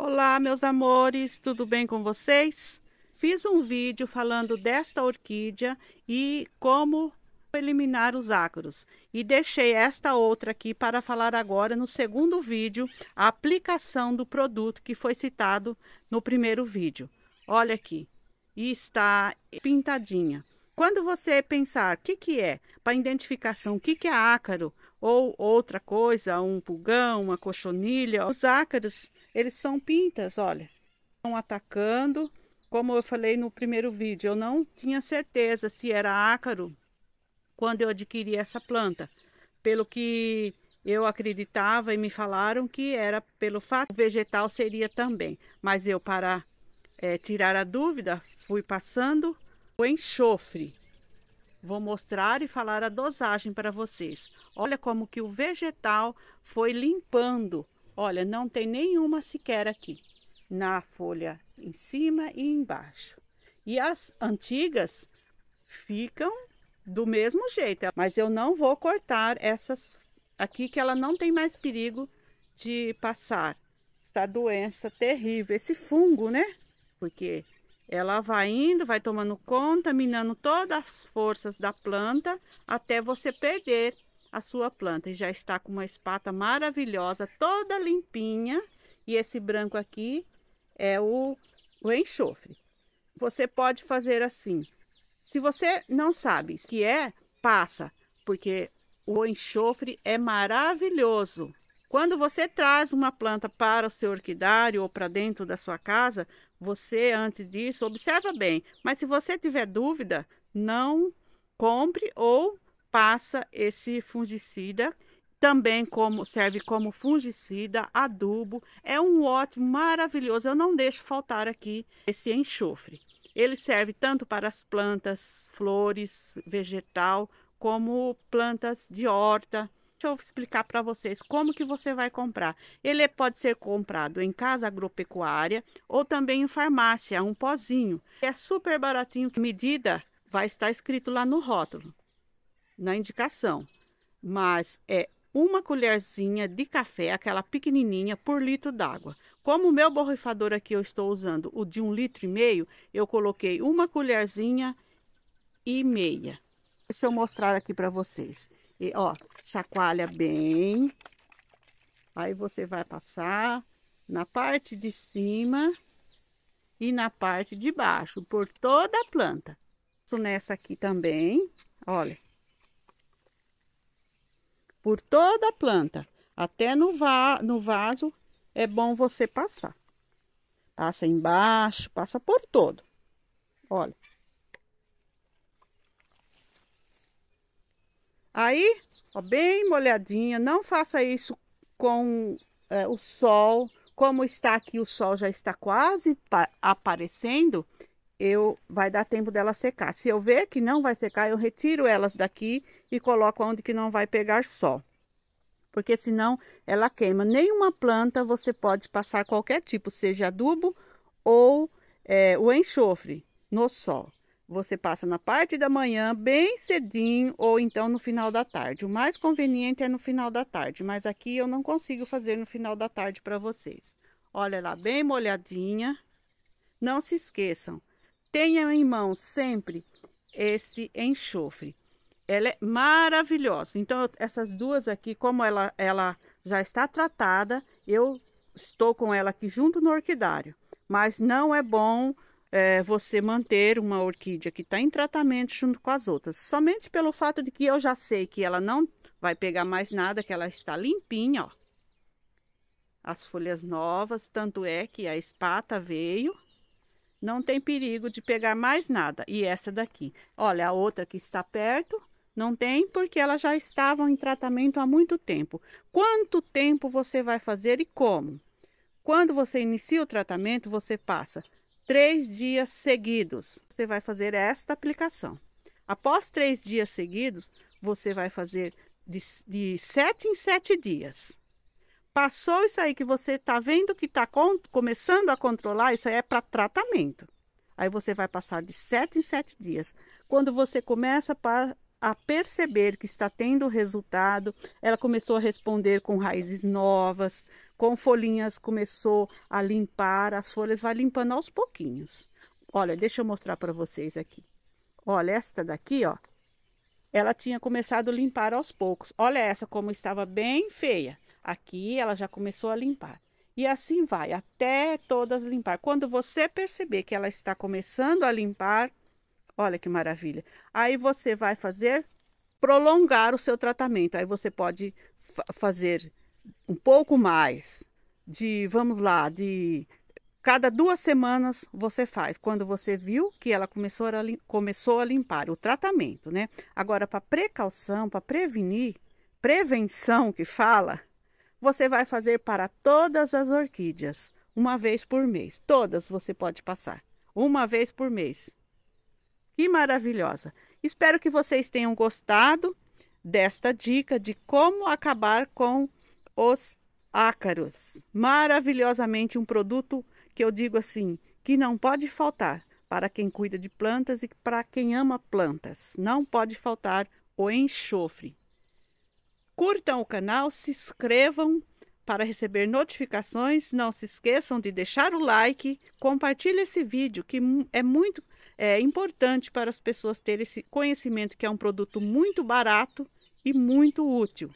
Olá, meus amores, tudo bem com vocês? Fiz um vídeo falando desta orquídea e como eliminar os ácaros. E deixei esta outra aqui para falar agora no segundo vídeo, a aplicação do produto que foi citado no primeiro vídeo. Olha aqui, e está pintadinha. Quando você pensar o que, que é, para identificação, o que, que é ácaro, ou outra coisa, um pulgão, uma cochonilha. Os ácaros, eles são pintas, olha, estão atacando. Como eu falei no primeiro vídeo, eu não tinha certeza se era ácaro quando eu adquiri essa planta. Pelo que eu acreditava e me falaram que era pelo fato vegetal seria também. Mas eu, para é, tirar a dúvida, fui passando o enxofre. Vou mostrar e falar a dosagem para vocês. Olha como que o vegetal foi limpando. Olha, não tem nenhuma sequer aqui. Na folha em cima e embaixo. E as antigas ficam do mesmo jeito. Mas eu não vou cortar essas aqui que ela não tem mais perigo de passar. Está doença terrível, esse fungo, né? Porque ela vai indo, vai tomando conta, minando todas as forças da planta até você perder a sua planta. E já está com uma espata maravilhosa, toda limpinha. E esse branco aqui é o, o enxofre. Você pode fazer assim. Se você não sabe o que é, passa, porque o enxofre é maravilhoso. Quando você traz uma planta para o seu orquidário ou para dentro da sua casa, você antes disso, observa bem. Mas se você tiver dúvida, não compre ou passa esse fungicida também como serve como fungicida, adubo, é um ótimo maravilhoso. Eu não deixo faltar aqui esse enxofre. Ele serve tanto para as plantas, flores, vegetal, como plantas de horta, eu explicar para vocês como que você vai comprar. Ele pode ser comprado em casa agropecuária ou também em farmácia, um pozinho. É super baratinho, medida vai estar escrito lá no rótulo, na indicação. Mas é uma colherzinha de café, aquela pequenininha, por litro d'água. Como o meu borrifador aqui eu estou usando o de um litro e meio, eu coloquei uma colherzinha e meia. Deixa eu mostrar aqui para vocês. E, ó, chacoalha bem. Aí você vai passar na parte de cima e na parte de baixo, por toda a planta. Isso nessa aqui também, olha. Por toda a planta, até no, va no vaso, é bom você passar. Passa embaixo, passa por todo. Olha. Aí, ó, bem molhadinha, não faça isso com é, o sol. Como está aqui, o sol já está quase aparecendo, eu vai dar tempo dela secar. Se eu ver que não vai secar, eu retiro elas daqui e coloco onde que não vai pegar sol. Porque senão ela queima. Nenhuma planta você pode passar qualquer tipo, seja adubo ou é, o enxofre no sol. Você passa na parte da manhã, bem cedinho, ou então no final da tarde. O mais conveniente é no final da tarde, mas aqui eu não consigo fazer no final da tarde para vocês. Olha lá, bem molhadinha. Não se esqueçam, tenham em mão sempre esse enxofre. Ela é maravilhosa. Então, essas duas aqui, como ela, ela já está tratada, eu estou com ela aqui junto no orquidário. Mas não é bom é, você manter uma orquídea que está em tratamento junto com as outras. Somente pelo fato de que eu já sei que ela não vai pegar mais nada, que ela está limpinha, ó. As folhas novas, tanto é que a espata veio. Não tem perigo de pegar mais nada. E essa daqui. Olha, a outra que está perto, não tem, porque elas já estavam em tratamento há muito tempo. Quanto tempo você vai fazer e como? Quando você inicia o tratamento, você passa três dias seguidos. Você vai fazer esta aplicação. Após três dias seguidos, você vai fazer de, de sete em sete dias. Passou isso aí que você está vendo que está começando a controlar, isso aí é para tratamento. Aí você vai passar de sete em sete dias. Quando você começa a perceber que está tendo resultado, ela começou a responder com raízes novas, com folhinhas, começou a limpar, as folhas vai limpando aos pouquinhos. Olha, deixa eu mostrar para vocês aqui. Olha, esta daqui, ó, ela tinha começado a limpar aos poucos. Olha essa como estava bem feia. Aqui ela já começou a limpar. E assim vai, até todas limpar. Quando você perceber que ela está começando a limpar, Olha que maravilha. Aí você vai fazer prolongar o seu tratamento. Aí você pode fazer um pouco mais de, vamos lá, de cada duas semanas você faz. Quando você viu que ela começou a, começou a limpar o tratamento, né? Agora, para precaução, para prevenir, prevenção que fala, você vai fazer para todas as orquídeas, uma vez por mês. Todas você pode passar, uma vez por mês. Que maravilhosa! Espero que vocês tenham gostado desta dica de como acabar com os ácaros. Maravilhosamente um produto que eu digo assim, que não pode faltar para quem cuida de plantas e para quem ama plantas. Não pode faltar o enxofre. Curtam o canal, se inscrevam para receber notificações. Não se esqueçam de deixar o like, compartilhe esse vídeo que é muito é importante para as pessoas terem esse conhecimento que é um produto muito barato e muito útil.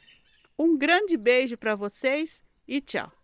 Um grande beijo para vocês e tchau!